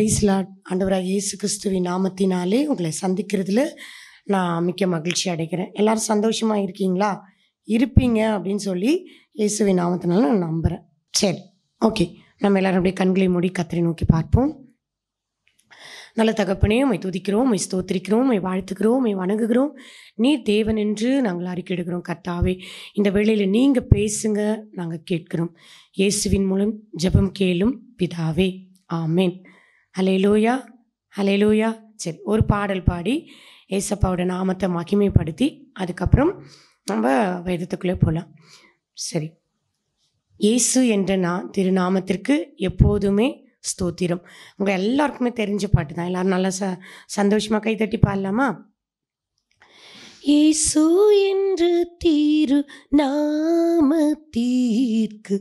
பிரைஸ்லா ஆண்டவராக இயேசு கிறிஸ்துவின் நாமத்தினாலே உங்களை சந்திக்கிறதுல நான் மிக்க மகிழ்ச்சி அடைகிறேன் எல்லாரும் சந்தோஷமாக இருக்கீங்களா இருப்பீங்க அப்படின்னு சொல்லி இயேசுவின் நாமத்தினால நான் நம்புகிறேன் சரி ஓகே நம்ம எல்லோரும் அப்படியே கண்களை மூடி கத்திரி நோக்கி பார்ப்போம் நல்ல தகப்பனே உமை துதிக்கிறோம் மை ஸ்தோத்திரிக்கிறோம் உமை வாழ்த்துக்கிறோம் உமை வணங்குகிறோம் நீ தேவன் என்று நாங்கள் அறிக்கையிடுகிறோம் கர்த்தாவே இந்த வேளையில் நீங்கள் பேசுங்க நாங்கள் கேட்கிறோம் இயேசுவின் மூலம் ஜபம் கேளும் பிதாவே ஆமேன் ஹலே லூயா ஹலே லூயா சரி ஒரு பாடல் பாடி ஏசப்பாவோட நாமத்தை மகிமைப்படுத்தி அதுக்கப்புறம் நம்ம வேதத்துக்குள்ளே போகலாம் சரி இயேசு என்ற நான் திருநாமத்திற்கு எப்போதுமே ஸ்தோத்திரம் உங்கள் எல்லாருக்குமே தெரிஞ்ச பாட்டு தான் எல்லோரும் நல்லா ச சந்தோஷமாக கைத்தட்டி பாடலாமா இயேசு என்று தீரு தீர்க்கு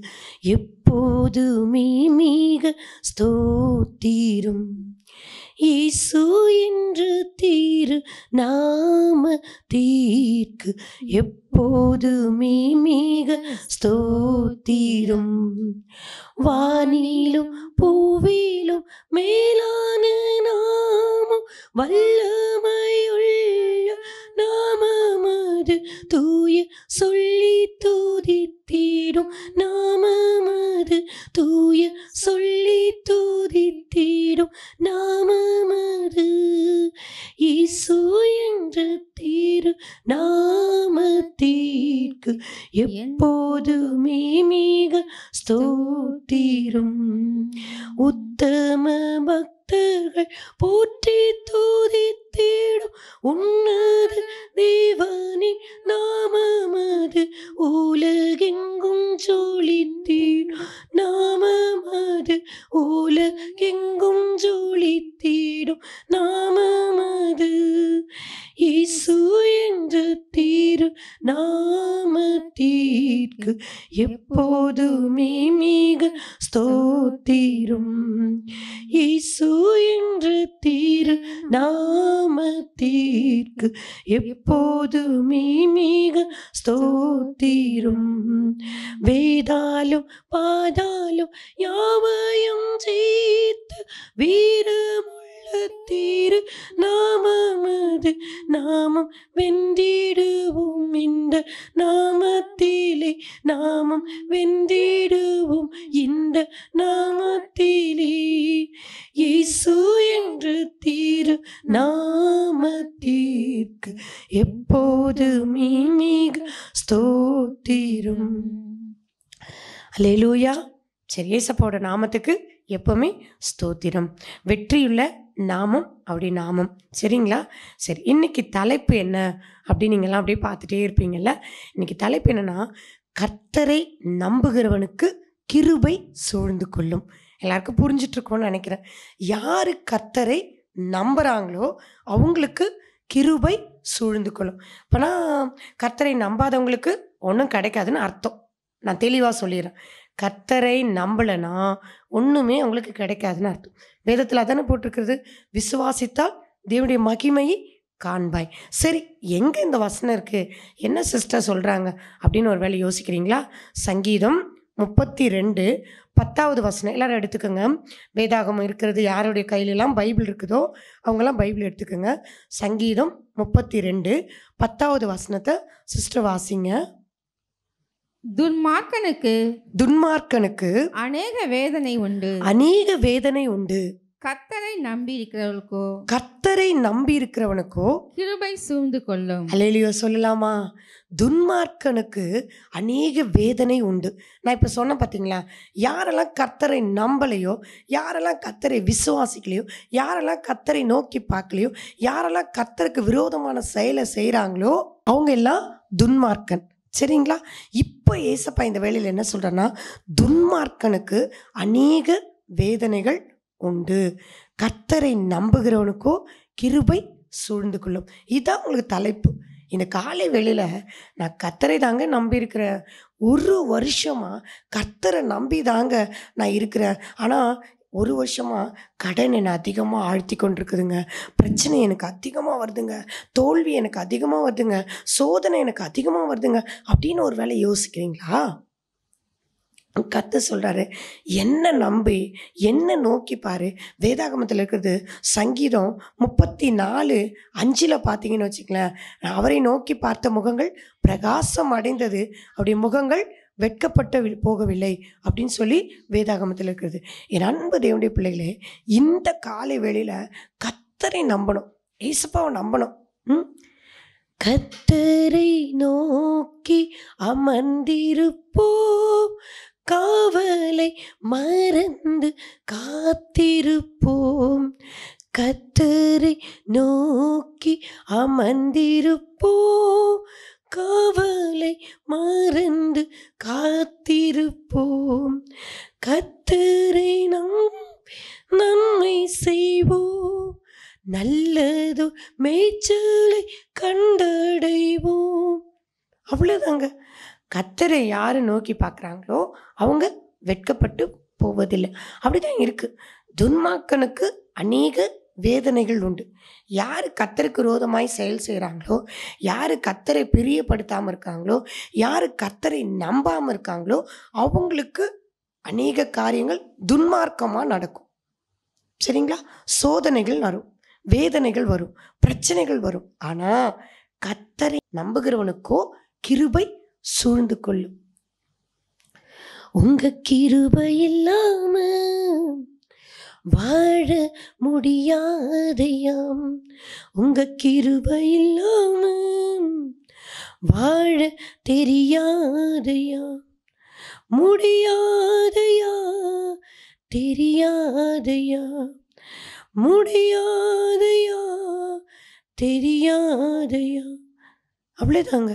எப்போதுமே மிக ஸ்தோத்திரும் இயேசு என்று தீரு நாம தீர்க்கு எப் எப்போதுமே மேக ஸ்தோத்திரம் வானிலும் பூவிலும் மேலான நாமம் வல்லமையுள்ள நாமமது தூய சொல்லி தூதித்திடும் நாமமது தூய சொல்லி தூதித்திடும் நாமமது ஈசு என்ற தீரு நாமத்தில் நீர்க்கு எப்போதுமே மிக ஸ்தோத்திரம் உத்தம பக்தி வார்த்தைகள் போற்றி தூதித்தேடும் உன்னது தேவனின் நாமமது உலகெங்கும் ஜொலித்தீடும் நாமமது உலகெங்கும் ஜொலித்தீடும் நாமமது இயேசு என்ற தீரு நாமத்திற்கு எப்போதுமே மிக ஸ்தோத்திரும் இயேசு இன்று தீர நாமத்திற்கு எப்போதுமே மிக ஸ்தோத்திரும் வேதாலும் பாதாலும் யாவையும் ஜெயித்து வீரமுள்ள தீரு நாமமது நாமம் வென்றிடுவோம் இந்த நாமத்திலே நாமம் வென்றிடுவோம் இந்த நாமத்திலே இயேசு என்று தீரு நாமத்திற்கு எப்போது மீமிக ஸ்தோத்திரும் அலேலூயா சரி ஏசப்பாவோட நாமத்துக்கு எப்பவுமே ஸ்தோத்திரம் வெற்றியுள்ள நாமம் அப்படி நாமம் சரிங்களா சரி இன்னைக்கு தலைப்பு என்ன அப்படின்னு நீங்கள்லாம் அப்படியே பார்த்துட்டே இருப்பீங்கல்ல இன்னைக்கு தலைப்பு என்னன்னா கர்த்தரை நம்புகிறவனுக்கு கிருபை சூழ்ந்து கொள்ளும் எல்லாருக்கும் புரிஞ்சிட்ருக்கோன்னு நினைக்கிறேன் யார் கர்த்தரை நம்புகிறாங்களோ அவங்களுக்கு கிருபை சூழ்ந்து கொள்ளும் இப்போனா கர்த்தரை நம்பாதவங்களுக்கு ஒன்றும் கிடைக்காதுன்னு அர்த்தம் நான் தெளிவாக சொல்லிடுறேன் கர்த்தரை நம்பலைன்னா ஒன்றுமே அவங்களுக்கு கிடைக்காதுன்னு அர்த்தம் வேதத்தில் அதானே போட்டிருக்கிறது விசுவாசித்தால் தேவனுடைய மகிமையை காண்பாய் சரி எங்கே இந்த வசனம் இருக்குது என்ன சிஸ்டர் சொல்கிறாங்க அப்படின்னு ஒரு வேலை யோசிக்கிறீங்களா சங்கீதம் முப்பத்தி ரெண்டு பத்தாவது வசனம் எல்லாரும் எடுத்துக்கோங்க வேதாகம் இருக்கிறது யாருடைய கையிலெல்லாம் பைபிள் இருக்குதோ அவங்கெல்லாம் பைபிள் எடுத்துக்கோங்க சங்கீதம் முப்பத்தி ரெண்டு பத்தாவது வசனத்தை சிஸ்டர் வாசிங்க துன்மார்க்கனுக்கு துன்மார்க்கனுக்கு அநேக வேதனை உண்டு அநேக வேதனை உண்டு கத்தரை நம்பி இருக்கிறவனுக்கோ கத்தரை நம்பி இருக்கிறவனுக்கோ கிருபை சூழ்ந்து கொள்ளும் அலையிலையோ சொல்லலாமா துன்மார்க்கனுக்கு அநேக வேதனை உண்டு நான் இப்போ சொன்ன பார்த்தீங்களா யாரெல்லாம் கத்தரை நம்பலையோ யாரெல்லாம் கத்தரை விசுவாசிக்கலையோ யாரெல்லாம் கத்தரை நோக்கி பார்க்கலையோ யாரெல்லாம் கத்தருக்கு விரோதமான செயலை செய்கிறாங்களோ அவங்க எல்லாம் துன்மார்க்கன் சரிங்களா இப்போ ஏசப்பா இந்த வேலையில் என்ன சொல்கிறேன்னா துன்மார்க்கனுக்கு அநேக வேதனைகள் உண்டு கர்த்தரை நம்புகிறவனுக்கோ கிருபை சூழ்ந்து கொள்ளும் இதுதான் உங்களுக்கு தலைப்பு இந்த காலை வெளியில் நான் கத்தரை தாங்க நம்பியிருக்கிறேன் ஒரு வருஷமாக கத்தரை நம்பி தாங்க நான் இருக்கிறேன் ஆனால் ஒரு வருஷமாக கடன் என்னை அதிகமாக ஆழ்த்தி கொண்டிருக்குதுங்க பிரச்சனை எனக்கு அதிகமாக வருதுங்க தோல்வி எனக்கு அதிகமாக வருதுங்க சோதனை எனக்கு அதிகமாக வருதுங்க அப்படின்னு ஒரு வேலை யோசிக்கிறீங்களா கத்து சொல்கிறாரு என்ன நம்பி என்ன நோக்கி பாரு வேதாகமத்தில் இருக்கிறது சங்கீதம் முப்பத்தி நாலு அஞ்சில் பார்த்தீங்கன்னு வச்சுக்கலேன் அவரை நோக்கி பார்த்த முகங்கள் பிரகாசம் அடைந்தது அப்படி முகங்கள் வெட்கப்பட்டு போகவில்லை அப்படின்னு சொல்லி வேதாகமத்தில் இருக்கிறது என் அன்பு தேவனுடைய பிள்ளைகளே இந்த காலை வேளையில் கத்தரை நம்பணும் ஏசப்பாவை நம்பணும் ம் கத்தரை நோக்கி அமர்ந்திருப்போ காவலை மறந்து காத்திருப்போம் கத்தரை நோக்கி அமர்ந்திருப்போம் காவலை மறந்து காத்திருப்போம் கத்தரை நாம் நன்மை செய்வோம் நல்லதோ மேய்ச்சலை கண்டடைவோம் அவ்வளோதாங்க கத்தரை யார் நோக்கி பார்க்குறாங்களோ அவங்க வெட்கப்பட்டு போவதில்லை அப்படி தான் இருக்குது துன்மாக்கனுக்கு அநேக வேதனைகள் உண்டு யார் கத்தருக்கு ரோதமாய் செயல் செய்கிறாங்களோ யார் கத்தரை பிரியப்படுத்தாமல் இருக்காங்களோ யார் கத்தரை நம்பாமல் இருக்காங்களோ அவங்களுக்கு அநேக காரியங்கள் துன்மார்க்கமாக நடக்கும் சரிங்களா சோதனைகள் வரும் வேதனைகள் வரும் பிரச்சனைகள் வரும் ஆனால் கத்தரை நம்புகிறவனுக்கோ கிருபை சூழ்ந்து கொள்ளும் உங்க கிருப இல்லாம வாழ முடியாதையாம் உங்க கிருப இல்லாம வாழ தெரியாதையா முடியாதையா தெரியாதையா முடியாதையா தெரியாதையா அவ்வளோதாங்க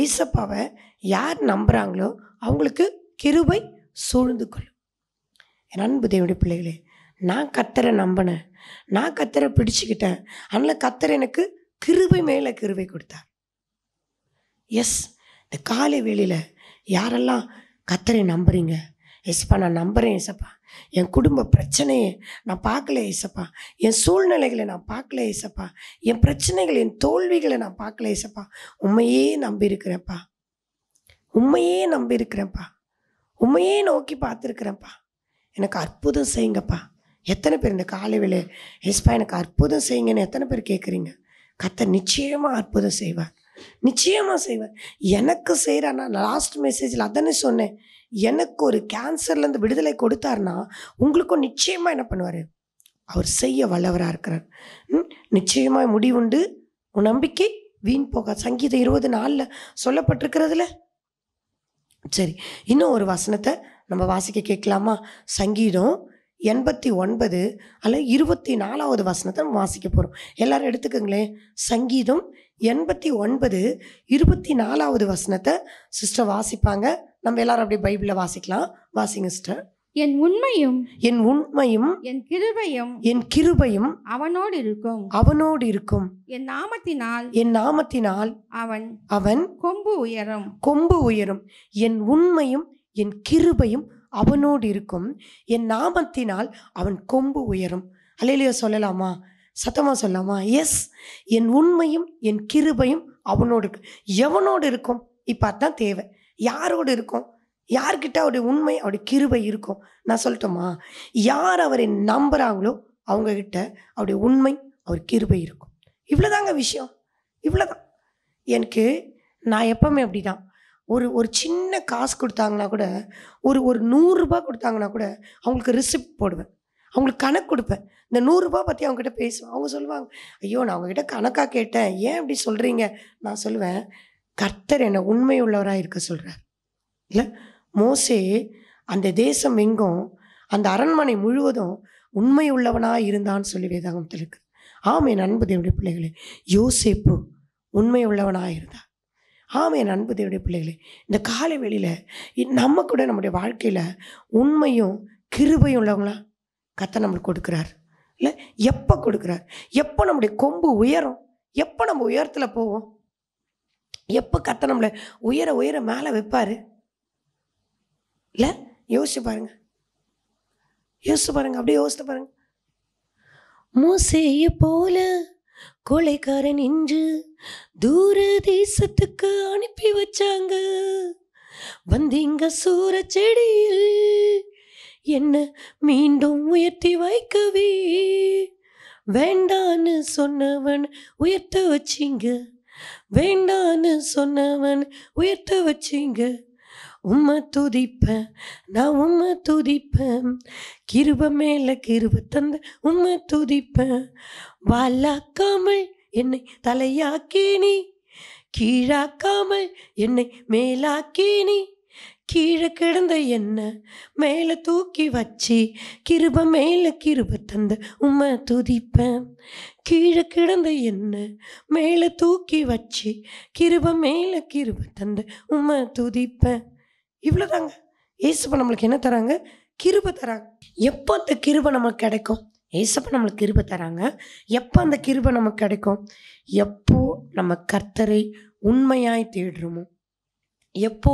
ஏசப்பாவை யார் நம்புகிறாங்களோ அவங்களுக்கு கிருபை சூழ்ந்து கொள்ளும் என் அன்பு தேவனுடைய பிள்ளைகளே நான் கத்தரை நம்பினேன் நான் கத்தரை பிடிச்சிக்கிட்டேன் அதனால் கத்தரை எனக்கு கிருபை மேலே கிருபை கொடுத்தார் எஸ் இந்த காலை வேளையில் யாரெல்லாம் கத்தரை நம்புறீங்க எஸ்ப்பா நான் நம்புகிறேன் எஸ்ப்பா என் குடும்ப பிரச்சனையை நான் பார்க்கல ஏசப்பா என் சூழ்நிலைகளை நான் பார்க்கல ஏசப்பா என் பிரச்சனைகள் என் தோல்விகளை நான் பார்க்கல ஏசப்பா உண்மையே நம்பியிருக்கிறேன்ப்பா உண்மையே நம்பியிருக்கிறேன்ப்பா உண்மையே நோக்கி பார்த்துருக்குறேன்ப்பா எனக்கு அற்புதம் செய்யுங்கப்பா எத்தனை பேர் இந்த காலை வேலை ஏசப்பா எனக்கு அற்புதம் செய்யுங்கன்னு எத்தனை பேர் கேட்குறீங்க கத்த நிச்சயமாக அற்புதம் செய்வார் நிச்சயமாக செய்வார் எனக்கு செய்கிறான்னா லாஸ்ட் மெசேஜில் அதானே சொன்னேன் எனக்கு ஒரு கேன்சர்லேருந்து விடுதலை கொடுத்தாருன்னா உங்களுக்கும் நிச்சயமாக என்ன பண்ணுவார் அவர் செய்ய வல்லவராக இருக்கிறார் நிச்சயமாக முடிவுண்டு உன் நம்பிக்கை வீண் போக சங்கீதம் இருபது நாளில் சொல்லப்பட்டிருக்கிறதுல சரி இன்னும் ஒரு வசனத்தை நம்ம வாசிக்க கேட்கலாமா சங்கீதம் எண்பத்தி ஒன்பது அல்ல இருபத்தி நாலாவது வசனத்தை நம்ம வாசிக்க போகிறோம் எல்லோரும் எடுத்துக்கோங்களேன் சங்கீதம் எண்பத்தி ஒன்பது இருபத்தி நாலாவது வசனத்தை சிஸ்டர் வாசிப்பாங்க நம்ம எல்லாரும் அப்படியே பைபிளில் வாசிக்கலாம் வாசிங்க சிஸ்டர் என் உண்மையும் என் உண்மையும் என் கிருபையும் என் கிருபையும் அவனோடு இருக்கும் அவனோடு இருக்கும் என் நாமத்தினால் என் நாமத்தினால் அவன் அவன் கொம்பு உயரும் கொம்பு உயரும் என் உண்மையும் என் கிருபையும் அவனோடு இருக்கும் என் நாமத்தினால் அவன் கொம்பு உயரும் அலையிலையோ சொல்லலாமா சத்தமாக சொல்லாமா எஸ் என் உண்மையும் என் கிருபையும் அவனோடு இருக்கு எவனோடு இருக்கும் இப்போ அதுதான் தேவை யாரோடு இருக்கும் யார்கிட்ட அவருடைய உண்மை அவருடைய கிருபை இருக்கும் நான் சொல்லட்டோமா யார் அவரை நம்புகிறாங்களோ அவங்கக்கிட்ட அவருடைய உண்மை அவர் கிருபை இருக்கும் இவ்வளோதாங்க விஷயம் இவ்வளோதான் எனக்கு நான் எப்போவுமே அப்படி தான் ஒரு ஒரு சின்ன காசு கொடுத்தாங்கன்னா கூட ஒரு ஒரு நூறுரூபா கொடுத்தாங்கன்னா கூட அவங்களுக்கு ரிசிப்ட் போடுவேன் அவங்களுக்கு கணக்கு கொடுப்பேன் இந்த நூறுரூபா பற்றி அவங்ககிட்ட பேசுவேன் அவங்க சொல்லுவாங்க ஐயோ நான் அவங்ககிட்ட கணக்காக கேட்டேன் ஏன் அப்படி சொல்கிறீங்க நான் சொல்லுவேன் கர்த்தர் என்னை உண்மை உள்ளவராக இருக்க சொல்கிறார் இல்லை மோசே அந்த தேசம் எங்கும் அந்த அரண்மனை முழுவதும் உண்மை உள்ளவனாக இருந்தான்னு சொல்லி வேதாகமத்தில் இருக்குது ஆம் என் அன்பு தேவடைய பிள்ளைகளே யோசிப்பு உண்மை உள்ளவனாக இருந்தா ஆம் என் அன்பு தேவடைய பிள்ளைகளே இந்த காலை வெளியில் நம்ம கூட நம்முடைய வாழ்க்கையில் உண்மையும் கிருபையும் உள்ளவங்களா கத்தை நம்மளுக்கு கொடுக்குறாரு இல்லை எப்போ கொடுக்குறார் எப்போ நம்முடைய கொம்பு உயரும் எப்போ நம்ம உயரத்தில் போவோம் எப்போ கத்தை நம்மளை உயர உயர மேலே வைப்பார் இல்லை யோசிச்சு பாருங்க யோசிச்சு பாருங்க அப்படியே யோசித்து பாருங்க மூசைய போல கொலைக்காரன் இன்று தூர தேசத்துக்கு அனுப்பி வச்சாங்க வந்தீங்க சூற செடியில் என்ன மீண்டும் உயர்த்தி வைக்கவே வேண்டான்னு சொன்னவன் உயர்த்த வச்சிங்க வேண்டான்னு சொன்னவன் உயர்த்த வச்சிங்க உம்மை துதிப்பேன் நான் உம்மை துதிப்பேன் கிருப மேல கிருப தந்த உம்மை துதிப்பேன் வாலாக்காமல் என்னை தலையாக்கேனி கீழாக்காமல் என்னை மேலாக்கேனி கீழே கிடந்த என்ன மேலே தூக்கி வச்சு கிருப மேலே கிருப தந்த உமை துதிப்பேன் கீழே கிடந்த என்ன மேலே தூக்கி வச்சு கிருப மேலே கிருப தந்த உமை துதிப்பேன் இவ்வளோதாங்க ஏசப்ப நம்மளுக்கு என்ன தராங்க கிருப தராங்க எப்போ அந்த கிருப நமக்கு கிடைக்கும் ஏசப்ப நம்மளுக்கு கிருப தராங்க எப்போ அந்த கிருப நமக்கு கிடைக்கும் எப்போ நம்ம கர்த்தரை உண்மையாய் தேடுறோமோ எப்போ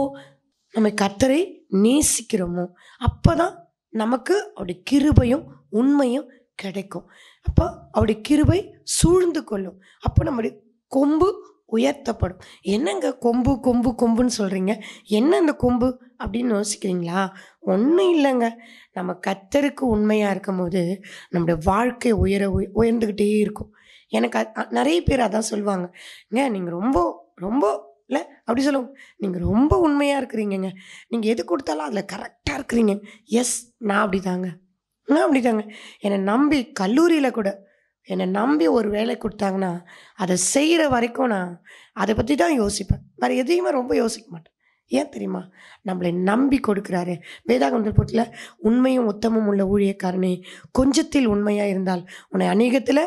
நம்ம கத்தரை நேசிக்கிறோமோ அப்போ தான் நமக்கு அவருடைய கிருபையும் உண்மையும் கிடைக்கும் அப்போ அவருடைய கிருபை சூழ்ந்து கொள்ளும் அப்போ நம்முடைய கொம்பு உயர்த்தப்படும் என்னங்க கொம்பு கொம்பு கொம்புன்னு சொல்கிறீங்க என்ன அந்த கொம்பு அப்படின்னு யோசிக்கிறீங்களா ஒன்றும் இல்லைங்க நம்ம கத்தருக்கு உண்மையாக இருக்கும் போது நம்முடைய வாழ்க்கை உயர உயர்ந்துக்கிட்டே இருக்கும் எனக்கு நிறைய பேர் அதான் சொல்லுவாங்க ஏங்க நீங்கள் ரொம்ப ரொம்ப இல்லை அப்படி சொல்லுவோம் நீங்கள் ரொம்ப உண்மையாக இருக்கிறீங்கங்க நீங்கள் எது கொடுத்தாலும் அதில் கரெக்டாக இருக்கிறீங்க எஸ் நான் அப்படி தாங்க நான் அப்படி தாங்க என்னை நம்பி கல்லூரியில் கூட என்னை நம்பி ஒரு வேலை கொடுத்தாங்கன்னா அதை செய்கிற வரைக்கும் நான் அதை பற்றி தான் யோசிப்பேன் வேறு எதையுமே ரொம்ப யோசிக்க மாட்டேன் ஏன் தெரியுமா நம்மளை நம்பி கொடுக்குறாரு வேதாகமத்தில் போட்டில் உண்மையும் உத்தமும் உள்ள ஊழியக்காரனே கொஞ்சத்தில் உண்மையாக இருந்தால் உன்னை அநேகத்தில்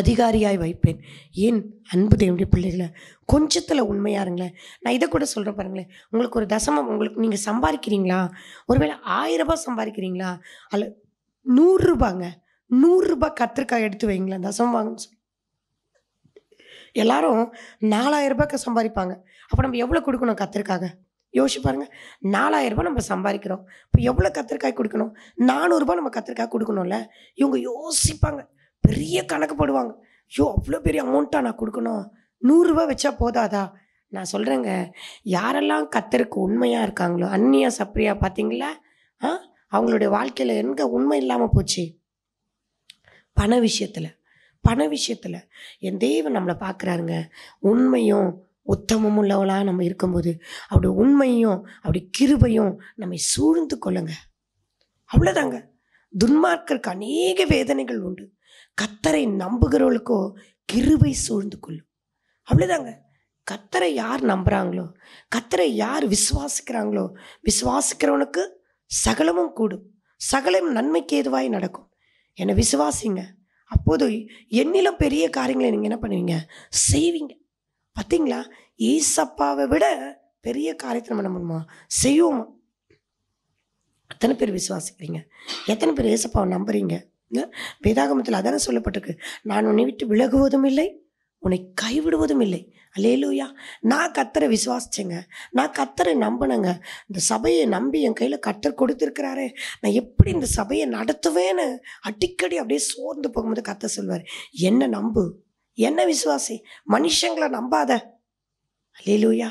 அதிகாரியாய் வைப்பேன் ஏன் அன்பு தேவனுடைய பிள்ளைகளை கொஞ்சத்தில் உண்மையாக இருங்களேன் நான் இதை கூட சொல்கிறேன் பாருங்களேன் உங்களுக்கு ஒரு தசமம் உங்களுக்கு நீங்கள் சம்பாதிக்கிறீங்களா ஒருவேளை ஆயிரரூபா சம்பாதிக்கிறீங்களா அல்ல நூறுரூபாங்க நூறுரூபா கத்திரிக்காய் எடுத்து வைங்களேன் தசமம் வாங்கன்னு சொல்லி எல்லாரும் நாலாயிரரூபாய்க்கு சம்பாதிப்பாங்க அப்போ நம்ம எவ்வளோ கொடுக்கணும் கத்திரிக்காக யோசிச்சு பாருங்கள் நாலாயிரரூபா நம்ம சம்பாதிக்கிறோம் இப்போ எவ்வளோ கத்திரிக்காய் கொடுக்கணும் நானூறுரூபா நம்ம கத்திரிக்காய் கொடுக்கணும்ல இவங்க யோசிப்பாங்க பெரிய கணக்கு போடுவாங்க ஐயோ அவ்வளோ பெரிய அமௌண்ட்டாக நான் கொடுக்கணும் நூறுரூவா வச்சா போதாதா நான் சொல்கிறேங்க யாரெல்லாம் கத்தருக்கு உண்மையாக இருக்காங்களோ அந்நியா சப்ரியா பார்த்தீங்களா ஆ அவங்களுடைய வாழ்க்கையில் எங்கே உண்மை இல்லாமல் போச்சு பண விஷயத்தில் பண விஷயத்தில் என் தெய்வம் நம்மளை பார்க்குறாருங்க உண்மையும் உத்தமும் உள்ளவளாக நம்ம இருக்கும்போது அப்படி உண்மையும் அப்படி கிருபையும் நம்மை சூழ்ந்து கொள்ளுங்க அவ்வளோதாங்க துன்மார்க்கருக்கு அநேக வேதனைகள் உண்டு கத்தரை நம்புகிறவளுக்கோ கிருவை சூழ்ந்து கொள்ளும் அவ்வளோதாங்க கத்தரை யார் நம்புகிறாங்களோ கத்தரை யார் விசுவாசிக்கிறாங்களோ விசுவாசிக்கிறவனுக்கு சகலமும் கூடும் சகலம் நன்மைக்கு ஏதுவாய் நடக்கும் என்னை விசுவாசிங்க அப்போது என்னிலும் பெரிய காரியங்களை நீங்கள் என்ன பண்ணுவீங்க செய்வீங்க பார்த்தீங்களா ஈசப்பாவை விட பெரிய காரியத்தை நம்ம என்ன செய்வோமா எத்தனை பேர் விசுவாசிக்கிறீங்க எத்தனை பேர் ஏசப்பாவை நம்புறீங்க வேதாகமத்தில் அதான சொல்லப்பட்டிருக்கு நான் உன்னை விட்டு விலகுவதும் இல்லை உன்னை கைவிடுவதும் இல்லை லூயா நான் கத்தரை விசுவாசிச்சேங்க நான் கத்தரை நம்பினேங்க இந்த சபையை நம்பி என் கையில் கத்தர் கொடுத்துருக்கிறாரே நான் எப்படி இந்த சபையை நடத்துவேன்னு அடிக்கடி அப்படியே சோர்ந்து போகும்போது கத்தர் சொல்வார் என்ன நம்பு என்ன விசுவாசி மனுஷங்களை நம்பாத அலேலூயா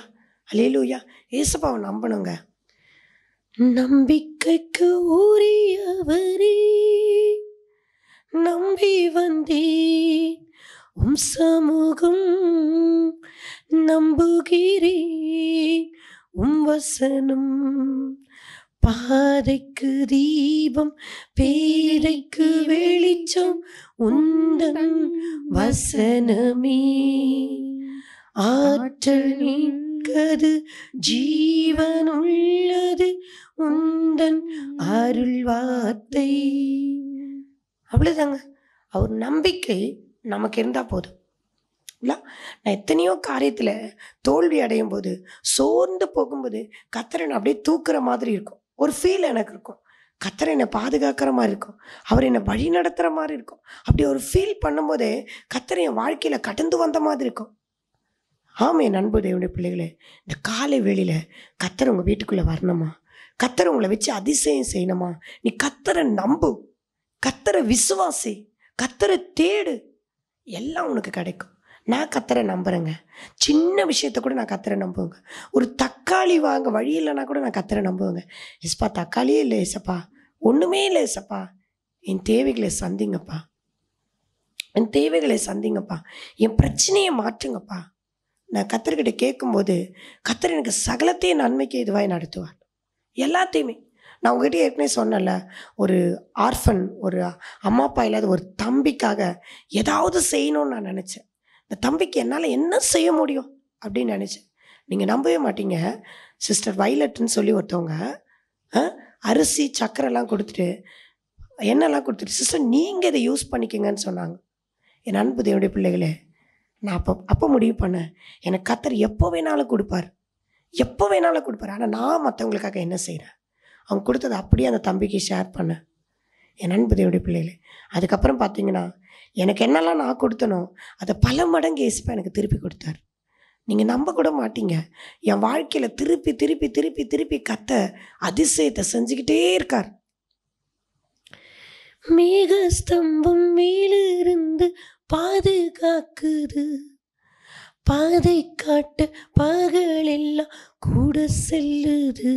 லூயா ஏசப்பாவை நம்பணுங்க நம்பிக்கைக்கு உரியவரே நம்பி வந்தே உம் சமூகம் நம்புகிறே உம் வசனம் பாதைக்கு தீபம் பேரைக்கு வெளிச்சம் உந்தன் வசனமே ஆற்றல் நிற்கது ஜீவன் உள்ளது உந்தன் அருள் வார்த்தை அவ்வளோதாங்க அவர் நம்பிக்கை நமக்கு இருந்தால் போதும் நான் எத்தனையோ காரியத்தில் தோல்வி அடையும் போது சோர்ந்து போகும்போது கத்தரனை அப்படியே தூக்குற மாதிரி இருக்கும் ஒரு ஃபீல் எனக்கு இருக்கும் கத்தரை என்னை பாதுகாக்கிற மாதிரி இருக்கும் அவர் என்னை வழி நடத்துகிற மாதிரி இருக்கும் அப்படி ஒரு ஃபீல் பண்ணும்போதே கத்தரை என் வாழ்க்கையில் கடந்து வந்த மாதிரி இருக்கும் ஆமாம் என் நண்பு தேவனுடைய பிள்ளைகளே இந்த காலை வேளையில் கத்தரை உங்கள் வீட்டுக்குள்ளே வரணுமா கத்தரை உங்களை வச்சு அதிசயம் செய்யணுமா நீ கத்தரை நம்பு கத்தரை விசுவாசி கத்தரை தேடு எல்லாம் உனக்கு கிடைக்கும் நான் கத்தரை நம்புகிறேங்க சின்ன விஷயத்த கூட நான் கத்தரை நம்புவேங்க ஒரு தக்காளி வாங்க வழி இல்லைனா கூட நான் கத்தரை நம்புவேங்க எஸ்ப்பா தக்காளியே இல்லை ஏசப்பா ஒன்றுமே இல்லை ஏசப்பா என் தேவைகளை சந்திங்கப்பா என் தேவைகளை சந்திங்கப்பா என் பிரச்சனையை மாற்றுங்கப்பா நான் கத்தர்கிட்ட கேட்கும்போது கத்தர் எனக்கு சகலத்தையும் நன்மைக்கு இதுவாக நடத்துவார் எல்லாத்தையுமே நான் உங்ககிட்ட ஏற்கனவே சொன்னேன்ல ஒரு ஆர்ஃபன் ஒரு அம்மா அப்பா இல்லாத ஒரு தம்பிக்காக ஏதாவது செய்யணும்னு நான் நினச்சேன் இந்த தம்பிக்கு என்னால் என்ன செய்ய முடியும் அப்படின்னு நினச்சேன் நீங்கள் நம்பவே மாட்டீங்க சிஸ்டர் வைலட்னு சொல்லி ஒருத்தவங்க அரிசி சக்கரைலாம் கொடுத்துட்டு என்னெல்லாம் கொடுத்துட்டு சிஸ்டர் நீங்கள் இதை யூஸ் பண்ணிக்கங்கன்னு சொன்னாங்க என் அன்பு தேவனுடைய பிள்ளைகளே நான் அப்போ அப்போ முடிவு பண்ணேன் எனக்கு கத்தர் எப்போ வேணாலும் கொடுப்பார் எப்போ வேணாலும் கொடுப்பார் ஆனால் நான் மற்றவங்களுக்காக என்ன செய்கிறேன் அவங்க கொடுத்ததை அப்படியே அந்த தம்பிக்கு ஷேர் பண்ணேன் என் அன்பு தேவடி பிள்ளைகளே அதுக்கப்புறம் பார்த்தீங்கன்னா எனக்கு என்னெல்லாம் நான் கொடுத்தனோ அதை பல மடங்கு ஏசப்பா எனக்கு திருப்பி கொடுத்தார் நீங்கள் நம்ப கூட மாட்டீங்க என் வாழ்க்கையில் திருப்பி திருப்பி திருப்பி திருப்பி கத்த அதிசயத்தை செஞ்சுக்கிட்டே இருக்கார் மேக ஸ்தம்பம் மேலிருந்து பாதுகாக்குது பாதை காட்ட பகலெல்லாம் கூட செல்லுது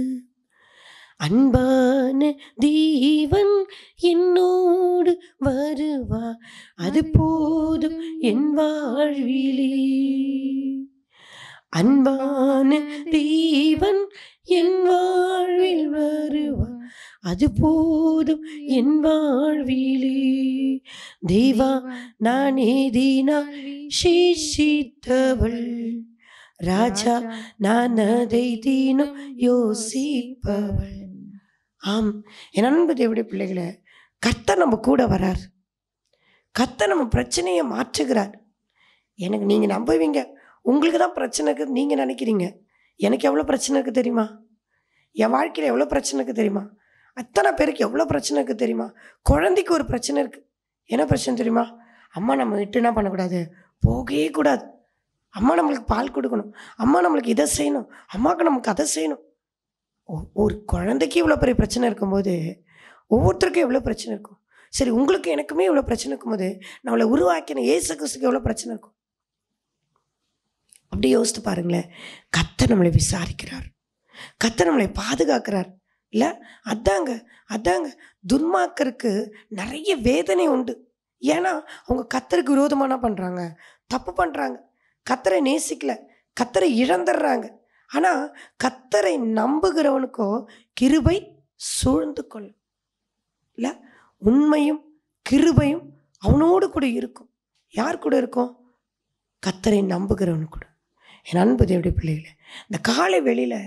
அன்பான தீவன் என்னோடு வருவா அது போதும் என் வாழ்விலே அன்பான தீவன் என் வாழ்வில் வருவா அது போதும் என் வாழ்விலே தெய்வா நான் ஏதினா சேஷித்தவள் ராஜா நான் அதை தீனும் யோசிப்பவள் ஆம் என் அன்பு தேவடி பிள்ளைகளை கர்த்தர் நம்ம கூட வரார் கர்த்தர் நம்ம பிரச்சனையை மாற்றுகிறார் எனக்கு நீங்கள் நம்புவீங்க உங்களுக்கு தான் பிரச்சனை இருக்குது நீங்கள் நினைக்கிறீங்க எனக்கு எவ்வளோ பிரச்சனை இருக்குது தெரியுமா என் வாழ்க்கையில் எவ்வளோ பிரச்சனை இருக்குது தெரியுமா அத்தனை பேருக்கு எவ்வளோ பிரச்சனை இருக்குது தெரியுமா குழந்தைக்கு ஒரு பிரச்சனை இருக்குது என்ன பிரச்சனை தெரியுமா அம்மா நம்ம விட்டு என்ன பண்ணக்கூடாது போகவே கூடாது அம்மா நம்மளுக்கு பால் கொடுக்கணும் அம்மா நம்மளுக்கு இதை செய்யணும் அம்மாவுக்கு நமக்கு அதை செய்யணும் ஒரு குழந்தைக்கு இவ்வளோ பெரிய பிரச்சனை இருக்கும்போது ஒவ்வொருத்தருக்கும் எவ்வளோ பிரச்சனை இருக்கும் சரி உங்களுக்கு எனக்குமே இவ்வளோ பிரச்சனை இருக்கும்போது நம்மளை உருவாக்கின ஏசு கிறிஸ்துக்கு எவ்வளோ பிரச்சனை இருக்கும் அப்படி யோசித்து பாருங்களேன் கத்தை நம்மளை விசாரிக்கிறார் கத்தை நம்மளை பாதுகாக்கிறார் இல்லை அதாங்க அதாங்க துன்மாக்கருக்கு நிறைய வேதனை உண்டு ஏன்னா அவங்க கத்தருக்கு விரோதமான பண்ணுறாங்க தப்பு பண்ணுறாங்க கத்தரை நேசிக்கல கத்தரை இழந்துடுறாங்க ஆனால் கத்தரை நம்புகிறவனுக்கோ கிருபை சூழ்ந்து கொள்ளும் இல்லை உண்மையும் கிருபையும் அவனோடு கூட இருக்கும் யார் கூட இருக்கும் கத்தரை நம்புகிறவனு கூட என் அன்பு தேவடி பிள்ளைகளை இந்த காலை வெளியில்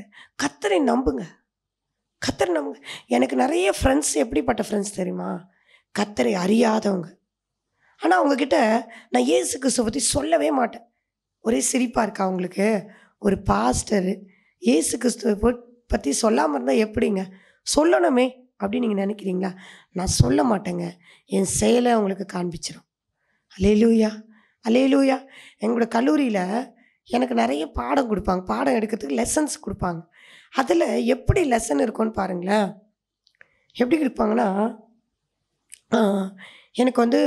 கத்தரை நம்புங்க கத்தரை நம்புங்க எனக்கு நிறைய ஃப்ரெண்ட்ஸ் எப்படிப்பட்ட ஃப்ரெண்ட்ஸ் தெரியுமா கத்தரை அறியாதவங்க ஆனால் அவங்கக்கிட்ட நான் இயேசு கிறிஸ்துவ பற்றி சொல்லவே மாட்டேன் ஒரே சிரிப்பாக இருக்கா அவங்களுக்கு ஒரு பாஸ்டர் ஏசு கிறிஸ்துவை பற்றி சொல்லாமல் இருந்தால் எப்படிங்க சொல்லணுமே அப்படின்னு நீங்கள் நினைக்கிறீங்களா நான் சொல்ல மாட்டேங்க என் செயலை அவங்களுக்கு காண்பிச்சிடும் அலேலூயா அலேலூயா எங்களோட கல்லூரியில் எனக்கு நிறைய பாடம் கொடுப்பாங்க பாடம் எடுக்கிறதுக்கு லெசன்ஸ் கொடுப்பாங்க அதில் எப்படி லெசன் இருக்கும்னு பாருங்களேன் எப்படி கொடுப்பாங்கன்னா எனக்கு வந்து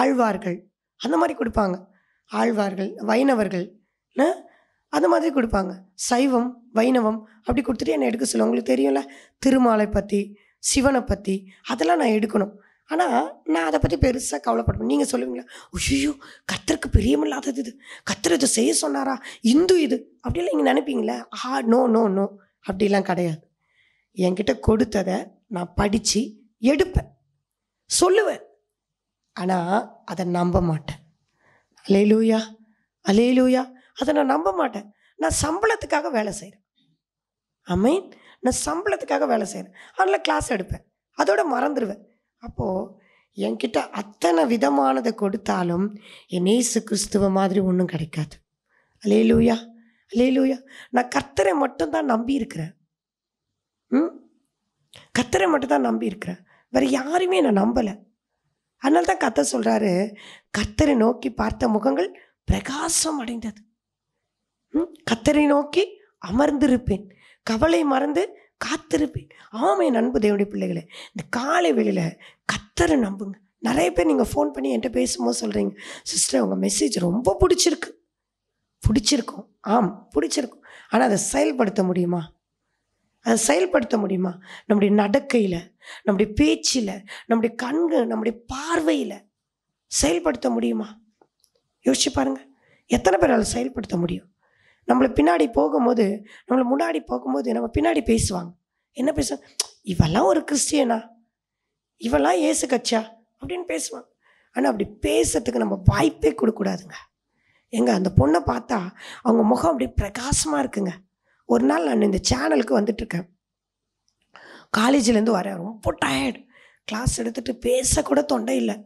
ஆழ்வார்கள் அந்த மாதிரி கொடுப்பாங்க ஆழ்வார்கள் வைணவர்கள் அந்த மாதிரி கொடுப்பாங்க சைவம் வைணவம் அப்படி கொடுத்துட்டு என்னை எடுக்க சொல்லுவோம் உங்களுக்கு தெரியும்ல திருமாலை பற்றி சிவனை பற்றி அதெல்லாம் நான் எடுக்கணும் ஆனால் நான் அதை பற்றி பெருசாக கவலைப்படுவேன் நீங்கள் சொல்லுவீங்களா ஐயோ கத்தருக்கு பிரியமில்லாதது இது கத்தர் இதை செய்ய சொன்னாரா இந்து இது அப்படிலாம் நீங்கள் நினைப்பீங்களே ஆ நோ நோ நோ அப்படிலாம் கிடையாது என்கிட்ட கொடுத்ததை நான் படித்து எடுப்பேன் சொல்லுவேன் ஆனால் அதை நம்ப மாட்டேன் அலே லூயா அலே லூயா அதை நான் நம்ப மாட்டேன் நான் சம்பளத்துக்காக வேலை செய்கிறேன் ஐ மீன் நான் சம்பளத்துக்காக வேலை செய்கிறேன் அதனால் கிளாஸ் எடுப்பேன் அதோட மறந்துடுவேன் அப்போது என்கிட்ட அத்தனை விதமானதை கொடுத்தாலும் என் ஏசு கிறிஸ்துவ மாதிரி ஒன்றும் கிடைக்காது அலே லூயா அலே லூயா நான் கர்த்தரை மட்டும்தான் நம்பியிருக்கிறேன் ம் கத்தரை மட்டும்தான் நம்பியிருக்கிறேன் வேறு யாருமே நான் நம்பலை அதனால்தான் தான் சொல்கிறாரு கத்தரை நோக்கி பார்த்த முகங்கள் பிரகாசம் அடைந்தது கத்தரை நோக்கி அமர்ந்திருப்பேன் கவலை மறந்து காத்திருப்பேன் ஆமே நண்பு தேவடைய பிள்ளைகளை இந்த காலை வெளியில் கத்தரை நம்புங்க நிறைய பேர் நீங்கள் ஃபோன் பண்ணி என்கிட்ட பேசும்போது சொல்கிறீங்க சிஸ்டர் உங்கள் மெசேஜ் ரொம்ப பிடிச்சிருக்கு பிடிச்சிருக்கும் ஆம் பிடிச்சிருக்கும் ஆனால் அதை செயல்படுத்த முடியுமா அதை செயல்படுத்த முடியுமா நம்முடைய நடக்கையில் நம்முடைய பேச்சில் நம்முடைய கண்கள் நம்முடைய பார்வையில் செயல்படுத்த முடியுமா யோசிச்சு பாருங்கள் எத்தனை பேர் அதை செயல்படுத்த முடியும் நம்மளை பின்னாடி போகும்போது நம்மளை முன்னாடி போகும்போது நம்ம பின்னாடி பேசுவாங்க என்ன பேசுவாங்க இவெல்லாம் ஒரு கிறிஸ்டியனா இவெல்லாம் ஏசு கட்சியா அப்படின்னு பேசுவாங்க ஆனால் அப்படி பேசுறதுக்கு நம்ம வாய்ப்பே கொடுக்கூடாதுங்க எங்க அந்த பொண்ணை பார்த்தா அவங்க முகம் அப்படியே பிரகாசமாக இருக்குங்க ஒரு நாள் நான் இந்த சேனலுக்கு வந்துட்டுருக்கேன் காலேஜிலேருந்து வரேன் ரொம்ப டயர்டு கிளாஸ் எடுத்துகிட்டு பேசக்கூட தொண்டை இல்லை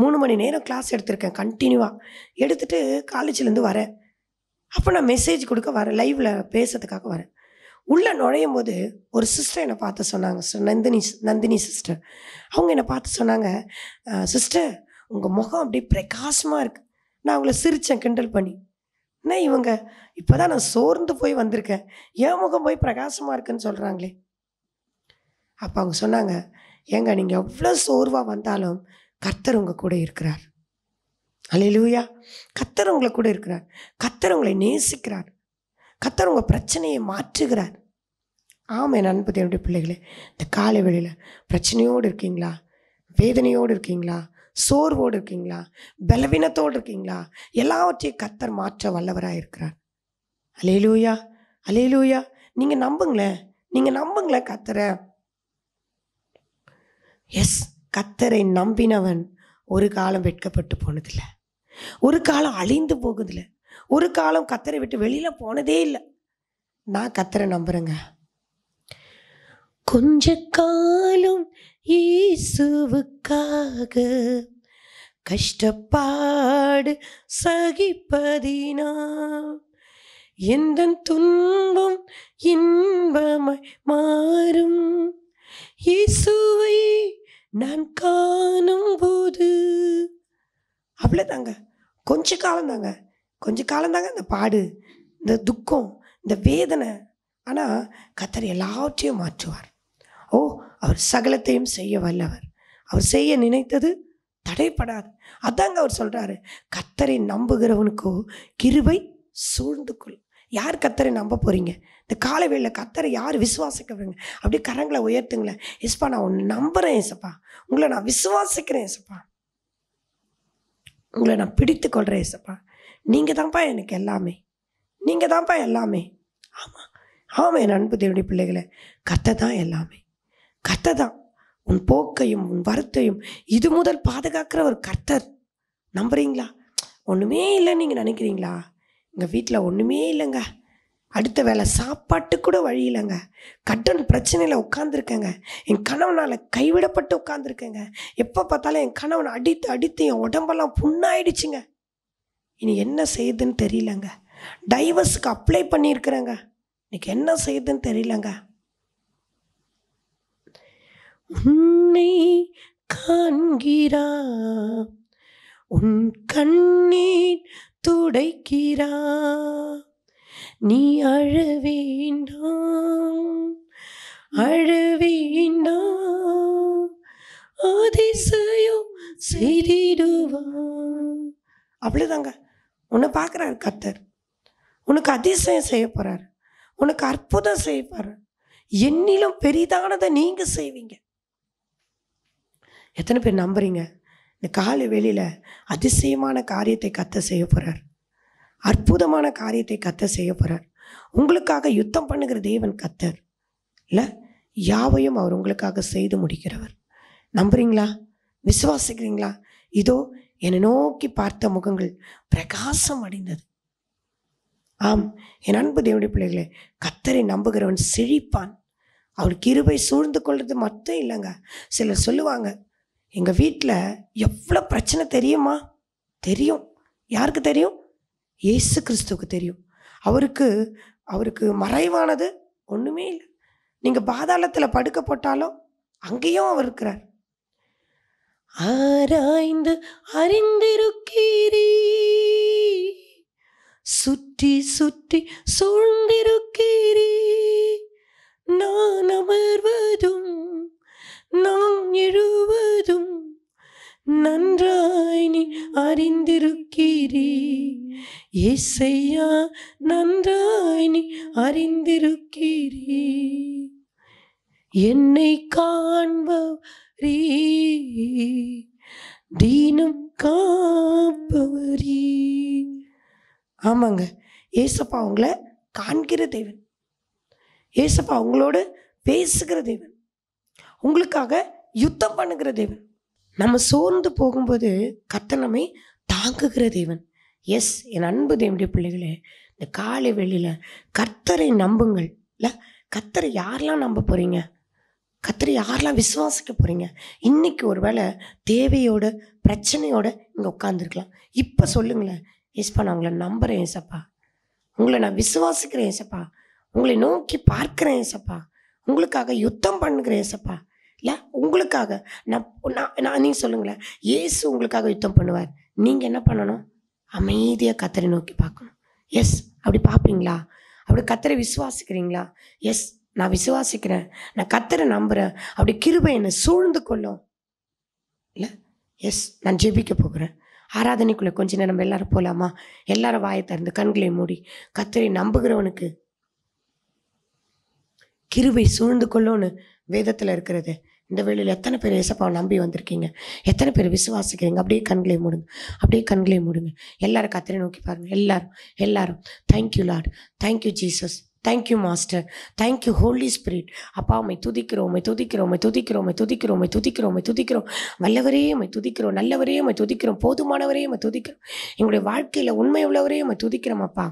மூணு மணி நேரம் கிளாஸ் எடுத்திருக்கேன் கண்டினியூவாக எடுத்துகிட்டு காலேஜ்லேருந்து வரேன் அப்போ நான் மெசேஜ் கொடுக்க வரேன் லைவில் பேசுறதுக்காக வரேன் உள்ளே நுழையும் போது ஒரு சிஸ்டர் என்னை பார்த்து சொன்னாங்க நந்தினி நந்தினி சிஸ்டர் அவங்க என்னை பார்த்து சொன்னாங்க சிஸ்டர் உங்கள் முகம் அப்படியே பிரகாசமாக இருக்குது நான் அவங்கள சிரித்தேன் கிண்டல் பண்ணி என்ன இவங்க இப்போ தான் நான் சோர்ந்து போய் வந்திருக்கேன் என் முகம் போய் பிரகாசமாக இருக்குன்னு சொல்கிறாங்களே அப்போ அவங்க சொன்னாங்க ஏங்க நீங்கள் எவ்வளோ சோர்வாக வந்தாலும் கர்த்தர் உங்கள் கூட இருக்கிறார் அலையிலூயா கத்தர் உங்களை கூட இருக்கிறார் கத்தர் உங்களை நேசிக்கிறார் கத்தர் உங்கள் பிரச்சனையை மாற்றுகிறார் ஆமாம் என் அன்பு தேவனுடைய பிள்ளைகளே இந்த காலை வெளியில் பிரச்சனையோடு இருக்கீங்களா வேதனையோடு இருக்கீங்களா சோர்வோடு இருக்கீங்களா பலவீனத்தோடு இருக்கீங்களா எல்லாவற்றையும் கத்தர் மாற்ற வல்லவராக இருக்கிறார் அலையிலூயா அலையிலூயா நீங்கள் நம்புங்களேன் நீங்கள் நம்புங்களேன் கத்தரை எஸ் கத்தரை நம்பினவன் ஒரு காலம் வெட்கப்பட்டு போனதில்லை ஒரு காலம் அழிந்து போகுதில்ல ஒரு காலம் கத்தரை விட்டு வெளியில் போனதே இல்லை நான் கத்தரை நம்புறேங்க கொஞ்ச காலம் ஈசுவுக்காக கஷ்டப்பாடு சகிப்பதினா எந்த துன்பம் இன்பமை மாறும் இசுவை நான் காணும் போது அவ்வளோ தாங்க கொஞ்ச காலம் தாங்க கொஞ்ச காலம் தாங்க இந்த பாடு இந்த துக்கம் இந்த வேதனை ஆனால் கத்தர் எல்லாவற்றையும் மாற்றுவார் ஓ அவர் சகலத்தையும் செய்ய வல்லவர் அவர் செய்ய நினைத்தது தடைப்படாது அதாங்க அவர் சொல்கிறாரு கத்தரை நம்புகிறவனுக்கோ கிருபை சூழ்ந்து கொள் யார் கத்தரை நம்ப போகிறீங்க இந்த காலை கத்தரை யார் விசுவாசிக்கிறவங்க அப்படியே கரங்களை உயர்த்துங்களேன் எஸ்ப்பா நான் ஒன்று நம்புகிறேன் இசப்பா உங்களை நான் விசுவாசிக்கிறேன் இசப்பா உங்களை நான் பிடித்து கொள்கிறேன் ஏசப்பா நீங்கள் தான்ப்பா எனக்கு எல்லாமே நீங்கள் தான்ப்பா எல்லாமே ஆமாம் ஆமாம் என் அன்பு தேவனுடைய பிள்ளைகளை கத்தை தான் எல்லாமே கத்தை தான் உன் போக்கையும் உன் வருத்தையும் இது முதல் பாதுகாக்கிற ஒரு கர்த்தர் நம்புறீங்களா ஒன்றுமே இல்லைன்னு நீங்கள் நினைக்கிறீங்களா எங்கள் வீட்டில் ஒன்றுமே இல்லைங்க அடுத்த வேலை சாப்பாட்டு கூட வழி இல்லைங்க கடன் பிரச்சனையில் உட்காந்துருக்கேங்க என் கணவனால் கைவிடப்பட்டு உட்காந்துருக்கேங்க எப்போ பார்த்தாலும் என் கணவன் அடித்து அடித்து என் உடம்பெல்லாம் புண்ணாயிடுச்சுங்க இனி என்ன செய்யுதுன்னு தெரியலங்க டைவர்ஸுக்கு அப்ளை பண்ணியிருக்கிறேங்க இன்னைக்கு என்ன செய்யுதுன்னு தெரியலங்க உன்னை காண்கிறா உன் கண்ணீர் துடைக்கிறா நீ அழ அதிசயம் செய்திடுவான் அவ்வளோதாங்க உன்னை பார்க்குறாரு கத்தர் உனக்கு அதிசயம் செய்ய போகிறார் உனக்கு அற்புதம் செய்ய போகிறார் என்னிலும் பெரிதானதை நீங்கள் செய்வீங்க எத்தனை பேர் நம்புறீங்க இந்த காலை வெளியில் அதிசயமான காரியத்தை கத்த செய்ய போகிறார் அற்புதமான காரியத்தை கத்தர் செய்ய போகிறார் உங்களுக்காக யுத்தம் பண்ணுகிற தேவன் கத்தர் இல்லை யாவையும் அவர் உங்களுக்காக செய்து முடிக்கிறவர் நம்புறீங்களா விசுவாசிக்கிறீங்களா இதோ என்னை நோக்கி பார்த்த முகங்கள் பிரகாசம் அடைந்தது ஆம் என் அன்பு தேவடி பிள்ளைகளே கத்தரை நம்புகிறவன் செழிப்பான் அவனுக்கு கிருபை சூழ்ந்து கொள்வது மட்டும் இல்லைங்க சிலர் சொல்லுவாங்க எங்கள் வீட்டில் எவ்வளோ பிரச்சனை தெரியுமா தெரியும் யாருக்கு தெரியும் இயேசு கிறிஸ்துவுக்கு தெரியும் அவருக்கு அவருக்கு மறைவானது ஒன்றுமே இல்லை நீங்கள் பாதாளத்தில் படுக்க போட்டாலும் அங்கேயும் அவர் இருக்கிறார் ஆராய்ந்து அறிந்திருக்கிறீ சுற்றி சுற்றி சூழ்ந்திருக்கிறீ நான் அமர்வதும் நான் எழுவதும் நன்றாய் நீ அறிந்திருக்கிறீ இசையா நன்றாய் நீ அறிந்திருக்கிறீ என்னை காண்பவரீ தீனம் காப்பவரீ ஆமாங்க ஏசப்பா அவங்கள காண்கிற தேவன் ஏசப்பா அவங்களோட பேசுகிற தேவன் உங்களுக்காக யுத்தம் பண்ணுகிற தேவன் நம்ம சோர்ந்து போகும்போது கத்த நம்மை தாங்குகிற தேவன் எஸ் என் அன்பு தேவனுடைய பிள்ளைகளே இந்த காலை வெளியில் கர்த்தரை நம்புங்கள் இல்லை கத்தரை யாரெல்லாம் நம்ப போகிறீங்க கத்தரை யாரெல்லாம் விசுவாசிக்க போகிறீங்க இன்றைக்கி ஒரு வேளை தேவையோட பிரச்சனையோட இங்கே உட்காந்துருக்கலாம் இப்போ சொல்லுங்களேன் ஏசப்பா நான் உங்களை நம்புகிறேன் ஏசப்பா உங்களை நான் விசுவாசிக்கிறேன் ஏசப்பா உங்களை நோக்கி பார்க்குறேன் ஏசப்பா உங்களுக்காக யுத்தம் பண்ணுகிறேன் ஏசப்பா இல்லை உங்களுக்காக நான் நான் நீங்கள் சொல்லுங்களேன் ஏசு உங்களுக்காக யுத்தம் பண்ணுவார் நீங்கள் என்ன பண்ணணும் அமைதியாக கத்தரை நோக்கி பார்க்கணும் எஸ் அப்படி பார்ப்பீங்களா அப்படி கத்தரை விசுவாசிக்கிறீங்களா எஸ் நான் விசுவாசிக்கிறேன் நான் கத்தரை நம்புகிறேன் அப்படி கிருபை என்னை சூழ்ந்து கொள்ளும் இல்லை எஸ் நான் ஜெபிக்க போகிறேன் ஆராதனைக்குள்ளே கொஞ்ச நேரம் எல்லாரும் போகலாமா எல்லாரும் வாயை திறந்து கண்களை மூடி கத்தரை நம்புகிறவனுக்கு கிருவை சூழ்ந்து கொள்ளும்னு வேதத்தில் இருக்கிறது இந்த வேலையில் எத்தனை பேர் ஏசப்பாவை நம்பி வந்திருக்கீங்க எத்தனை பேர் விசுவாசிக்கிறீங்க அப்படியே கண்களை மூடுங்க அப்படியே கண்களை மூடுங்க எல்லாரும் கத்திரை நோக்கி பாருங்கள் எல்லாரும் எல்லாரும் thank you lord thank you Jesus thank you master thank you holy spirit அப்பா உமை துதிக்கிறோமை உமை துதிக்கிறோமை துதிக்கிறோமை துதிக்கிறோமை துதிக்கிறோம் உமை துதிக்கிறோம் உமை துதிக்கிறோம் வல்லவரே உமை துதிக்கிறோம் போதுமானவரையும் உமை துதிக்கிறோம் போதுமானவரே எங்களுடைய வாழ்க்கையில் உண்மை உள்ளவரையும் உமை துதிக்கிறோம் அப்பா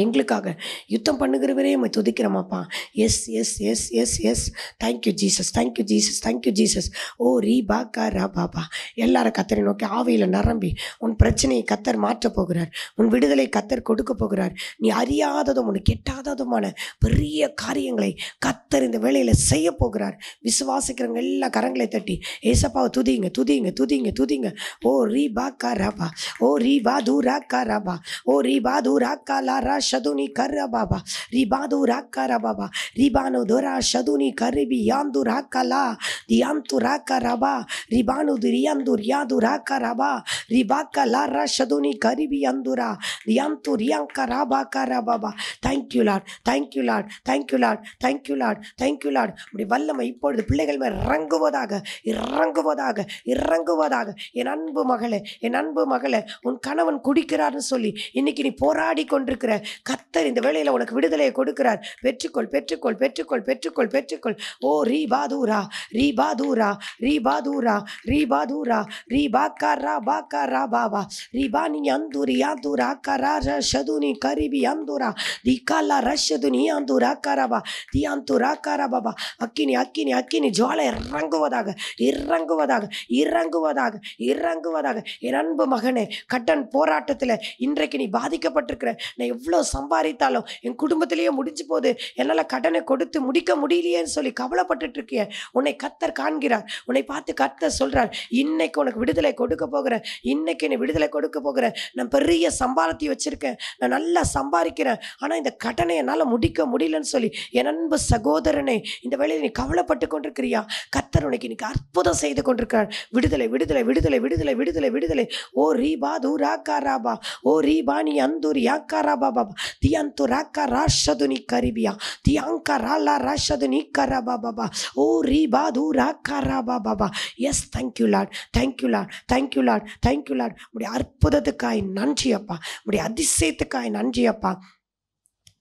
எங்களுக்காக யுத்தம் பண்ணுகிறவரே நம்ம துதிக்கிறோமாப்பா yes yes yes yes yes thank you Jesus thank you Jesus thank you Jesus ஓ ரீ பா கா ரா பாபா எல்லாரும் கத்தரை நோக்கி ஆவையில் நரம்பி உன் பிரச்சனையை கத்தர் மாற்றப் போகிறார் உன் விடுதலை கத்தர் கொடுக்க போகிறார் நீ அறியாததும் உனக்கு கெட்டாததுமான பெரிய காரியங்களை கத்தர் இந்த வேலையில் செய்ய போகிறார் விசுவாசிக்கிறவங்க எல்லா கரங்களை தட்டி ஏசப்பாவை துதிங்க துதிங்க துதிங்க துதிங்க ஓ ரீ பா கா பா ஓ ரீ பா தூரா கா ராபா ஓ ரீ பா தூரா கா லா ரா ஷதுனி கர்ர பாபா ரிபாது ராக்காரா பாபா ரிபானு துரா ஷதுனி கரிபி யாந்து ராக்கலா தியாந்து ராக்கா ரபா ரிபானு திரியந்து ரியாது ராக்கா ரபா ரிபாக்கா லாரா ஷதுனி கரிபி அந்துரா தியாம் தியாந்து ரியாங்கா ராபா காரா பாபா thank you lord thank you lord thank you lord thank you lord thank you lord இப்படி வல்லமை இப்பொழுது பிள்ளைகள் மேல் இறங்குவதாக இறங்குவதாக இறங்குவதாக என் அன்பு மகளே என் அன்பு மகளே உன் கணவன் குடிக்கிறார்னு சொல்லி இன்னைக்கு நீ போராடி கொண்டிருக்கிற கத்தர் இந்த வேளையில் உனக்கு விடுதலையை கொடுக்கிறார் பெற்றுக்கொள் பெற்றுக்கொள் பெற்றுக்கொள் பெற்றுக்கொள் பெற்றுக்கொள் ஓ ரீ பாதூரா ரீ பாதூரா ரீ பாதூரா ரீ பாதூரா ரீ பாக்கா ரா பாக்கா ரா பாபா ரீ பா நீ அந்தூரி ரா கரா ஷதுனி கரிபி அந்தூரா தி காலா ரஷதுனி யாந்தூரா பா தி அந்தூரா காரா பாபா அக்கினி அக்கினி அக்கினி ஜுவாலை இறங்குவதாக இறங்குவதாக இறங்குவதாக இறங்குவதாக என் அன்பு மகனே கட்டன் போராட்டத்தில் இன்றைக்கு நீ பாதிக்கப்பட்டிருக்கிற நான் எவ்வளோ சம்பாதித்தாலும் என் குடும்பத்திலேயே முடிஞ்சு போது என்னால் கடனை கொடுத்து முடிக்க முடியலையேன்னு சொல்லி கவலைப்பட்டுட்டு இருக்கிய உன்னை கத்தர் காண்கிறார் உன்னை பார்த்து கத்தர் சொல்கிறார் இன்னைக்கு உனக்கு விடுதலை கொடுக்க போகிற இன்னைக்கு நீ விடுதலை கொடுக்க போகிற நான் பெரிய சம்பாரத்தை வச்சுருக்கேன் நான் நல்லா சம்பாதிக்கிறேன் ஆனால் இந்த கடனை என்னால் முடிக்க முடியலன்னு சொல்லி என் அன்பு சகோதரனை இந்த வேலையில் நீ கவலைப்பட்டு கொண்டிருக்கிறியா கத்தர் உனக்கு இன்னைக்கு அற்புதம் செய்து கொண்டிருக்கிறார் விடுதலை விடுதலை விடுதலை விடுதலை விடுதலை விடுதலை ஓ ரீபா தூரா காராபா ஓ ரீபா நீ அந்தூர் யாக்காராபா பாபா தியந்து ராக்கா ராஷது நீ கரிபியா தியாங்கா ராலா ராஷது நீ கரா பாபா ஓ ரீ பாது ராக்கா பாபா yes thank you lord thank you lord thank you lord thank you lord உடைய அற்புதத்துக்காய் நன்றி அப்பா உடைய அதிசயத்துக்காய் நன்றி அப்பா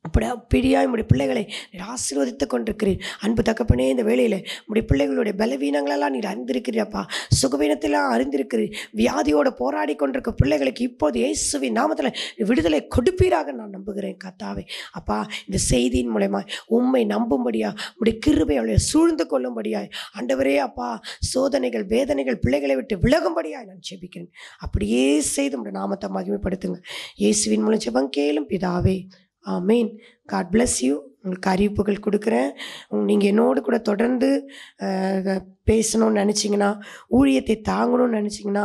அப்படியா பிடியாய் முடி பிள்ளைகளை நீர் ஆசீர்வதித்து கொண்டிருக்கிறீர் அன்பு தக்கப்பனே இந்த வேலையில் முடி பிள்ளைகளுடைய பலவீனங்களெல்லாம் நீர் அறிந்திருக்கிறீப்பா சுகவீனத்திலாம் அறிந்திருக்கிறீர் வியாதியோட போராடி கொண்டிருக்க பிள்ளைகளுக்கு இப்போது இயேசுவின் நாமத்தில் விடுதலை கொடுப்பீராக நான் நம்புகிறேன் கத்தாவே அப்பா இந்த செய்தியின் மூலயமா உண்மை நம்பும்படியா உடைய கிருபை அவளை சூழ்ந்து கொள்ளும்படியாய் அண்டவரே அப்பா சோதனைகள் வேதனைகள் பிள்ளைகளை விட்டு விலகும்படியாய் நான் ஜெபிக்கிறேன் அப்படியே செய்து உடைய நாமத்தை மகிமைப்படுத்துங்க இயேசுவின் மூலம் ஜெபம் கேளும் பிதாவே ஆமேன் காட் பிளஸ் யூ உங்களுக்கு அறிவிப்புகள் கொடுக்குறேன் நீங்கள் என்னோடு கூட தொடர்ந்து பேசணும்னு நினச்சிங்கன்னா ஊழியத்தை தாங்கணும்னு நினச்சிங்கன்னா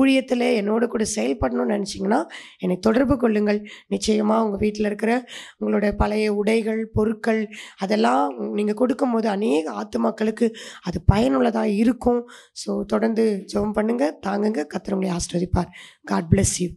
ஊழியத்தில் என்னோட கூட செயல்படணும்னு நினச்சிங்கன்னா என்னை தொடர்பு கொள்ளுங்கள் நிச்சயமாக உங்கள் வீட்டில் இருக்கிற உங்களோட பழைய உடைகள் பொருட்கள் அதெல்லாம் நீங்கள் கொடுக்கும்போது அநேக ஆத்து மக்களுக்கு அது பயனுள்ளதாக இருக்கும் ஸோ தொடர்ந்து ஜெபம் பண்ணுங்கள் தாங்குங்க கத்திரவங்களை ஆஸ்ரதிப்பார் காட் பிளஸ் யூ